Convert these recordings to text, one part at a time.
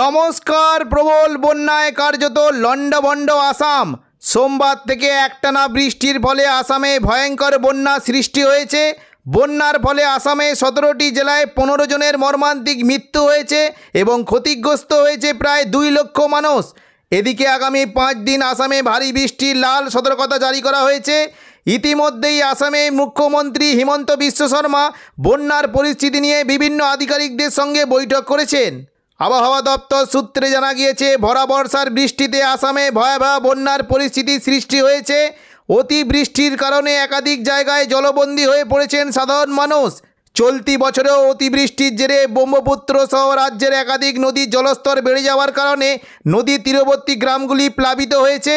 নমস্কার প্রবল বন্যায় কার্যত লণ্ডভণ্ড আসাম সোমবার থেকে একটানা বৃষ্টির ফলে আসামে ভয়ঙ্কর বন্যা সৃষ্টি হয়েছে বন্যার ফলে আসামে সতেরোটি জেলায় পনেরো জনের মর্মান্তিক মৃত্যু হয়েছে এবং ক্ষতিগ্রস্ত হয়েছে প্রায় দুই লক্ষ মানুষ এদিকে আগামী পাঁচ দিন আসামে ভারী বৃষ্টির লাল সতর্কতা জারি করা হয়েছে ইতিমধ্যেই আসামে মুখ্যমন্ত্রী হিমন্ত বিশ্ব শর্মা বন্যার পরিস্থিতি নিয়ে বিভিন্ন আধিকারিকদের সঙ্গে বৈঠক করেছেন আবহাওয়া দপ্তর সূত্রে জানা গিয়েছে ভরা বর্ষার বৃষ্টিতে আসামে ভয়াবহ বন্যার পরিস্থিতি সৃষ্টি হয়েছে অতিবৃষ্টির কারণে একাধিক জায়গায় জলবন্দী হয়ে পড়েছেন সাধারণ মানুষ চলতি বছরেও অতিবৃষ্টির জেরে ব্রহ্মপুত্র সহ রাজ্যের একাধিক নদীর জলস্তর বেড়ে যাওয়ার কারণে নদী তীরবর্তী গ্রামগুলি প্লাবিত হয়েছে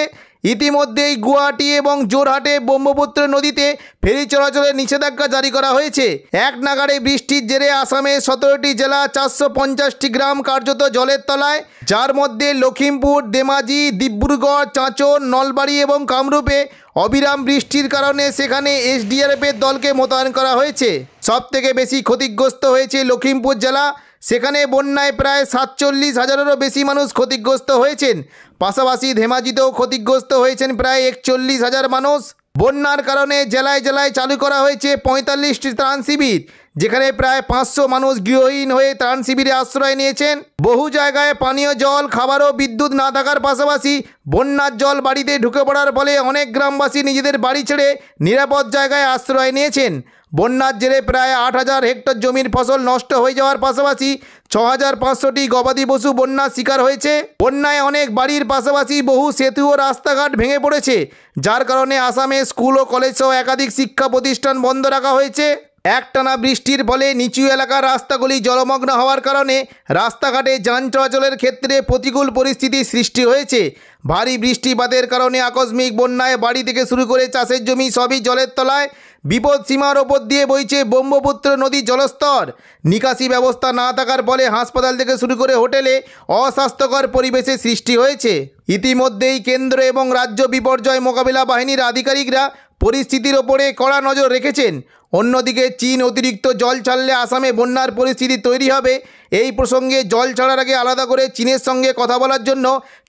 ইতিমধ্যেই গুয়াহাটি এবং জোরহাটে ব্রহ্মপুত্র নদীতে ফেরি চলাচলে নিষেধাজ্ঞা জারি করা হয়েছে এক নাগারে বৃষ্টির জেরে আসামের সতেরোটি জেলা চারশো পঞ্চাশটি গ্রাম কার্যত জলের তলায় যার মধ্যে লখিমপুর দেমাজি ডিব্রুগড় চাঁচর নলবাড়ি এবং কামরূপে অবিরাম বৃষ্টির কারণে সেখানে এসডিআরএফের দলকে মোতায়েন করা হয়েছে সবথেকে বেশি ক্ষতিগ্রস্ত হয়েছে লখিমপুর জেলা সেখানে বন্যায় প্রায় সাতচল্লিশ হাজারেরও বেশি মানুষ ক্ষতিগ্রস্ত হয়েছেন পাশাপাশি ধেমাজিতেও ক্ষতিগ্রস্ত হয়েছেন প্রায় একচল্লিশ হাজার মানুষ বন্যার কারণে জেলায় জেলায় চালু করা হয়েছে পঁয়তাল্লিশটি ত্রাণ শিবির যেখানে প্রায় পাঁচশো মানুষ গৃহহীন হয়ে ত্রাণ শিবিরে আশ্রয় নিয়েছেন বহু জায়গায় পানীয় জল খাবার ও বিদ্যুৎ না থাকার পাশাপাশি বন্যার জল বাড়িতে ঢুকে পড়ার ফলে অনেক গ্রামবাসী নিজেদের বাড়ি ছেড়ে নিরাপদ জায়গায় আশ্রয় নিয়েছেন বন্যার জেরে প্রায় আট হাজার হেক্টর জমির ফসল নষ্ট হয়ে যাওয়ার পাশাপাশি ছ হাজার পাঁচশোটি গবাদি পশু বন্যার শিকার হয়েছে বন্যায় অনেক বাড়ির পাশাপাশি বহু সেতু ও রাস্তাঘাট ভেঙে পড়েছে যার কারণে আসামে স্কুল ও কলেজ সহ একাধিক শিক্ষা প্রতিষ্ঠান বন্ধ রাখা হয়েছে একটানা বৃষ্টির ফলে নিচু এলাকার রাস্তাগুলি জলমগ্ন হওয়ার কারণে রাস্তাঘাটে যান চলাচলের ক্ষেত্রে প্রতিকূল পরিস্থিতি সৃষ্টি হয়েছে ভারী বৃষ্টিপাতের কারণে আকস্মিক বন্যায় বাড়ি থেকে শুরু করে চাষের জমি সবই জলের তলায় বিপদ সীমার ওপর দিয়ে বইছে ব্রহ্মপুত্র নদী জলস্তর নিকাশি ব্যবস্থা না থাকার ফলে হাসপাতাল থেকে শুরু করে হোটেলে অস্বাস্থ্যকর পরিবেশে সৃষ্টি হয়েছে ইতিমধ্যেই কেন্দ্র এবং রাজ্য বিপর্যয় মোকাবিলা বাহিনীর আধিকারিকরা পরিস্থিতির ওপরে কড়া নজর রেখেছেন অন্যদিকে চীন অতিরিক্ত জল ছাড়লে আসামে বন্যার পরিস্থিতি তৈরি হবে এই প্রসঙ্গে জল ছাড়ার আগে আলাদা করে চীনের সঙ্গে কথা বলার জন্য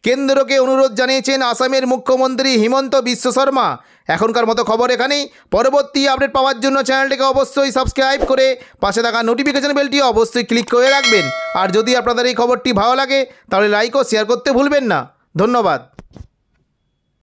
কেন্দ্রকে অনুরোধ জানিয়েছেন আসামের মুখ্যমন্ত্রী হিমন্ত বিশ্ব শর্মা এখনকার মতো খবর এখানেই পরবর্তী আপডেট পাওয়ার জন্য চ্যানেলটিকে অবশ্যই সাবস্ক্রাইব করে পাশে থাকা নোটিফিকেশন বেলটি অবশ্যই ক্লিক করে রাখবেন আর যদি আপনাদের এই খবরটি ভালো লাগে তাহলে লাইক ও শেয়ার করতে ভুলবেন না ধন্যবাদ